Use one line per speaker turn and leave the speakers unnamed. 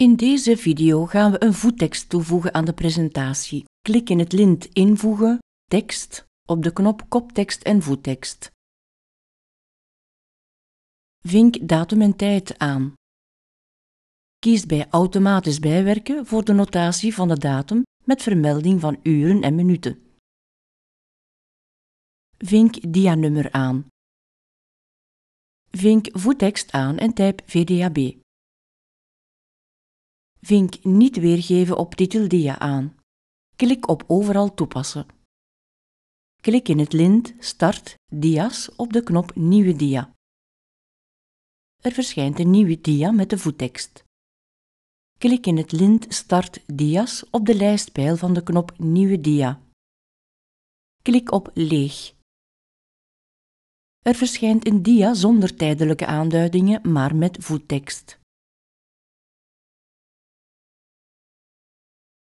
In deze video gaan we een voettekst toevoegen aan de presentatie. Klik in het lint
Invoegen, Tekst op de knop Koptekst en Voettekst. Vink datum en tijd aan. Kies bij
Automatisch bijwerken voor de notatie van de datum met vermelding van uren en minuten.
Vink dianummer aan. Vink voettekst aan en typ VDAB.
Vink niet weergeven op titeldia aan. Klik op overal toepassen. Klik in het lint Start Dia's op de knop Nieuwe dia. Er verschijnt een nieuwe dia met de voettekst. Klik in het lint Start Dia's op de lijstpijl van de knop Nieuwe dia.
Klik op Leeg. Er verschijnt een dia zonder tijdelijke aanduidingen, maar met voettekst.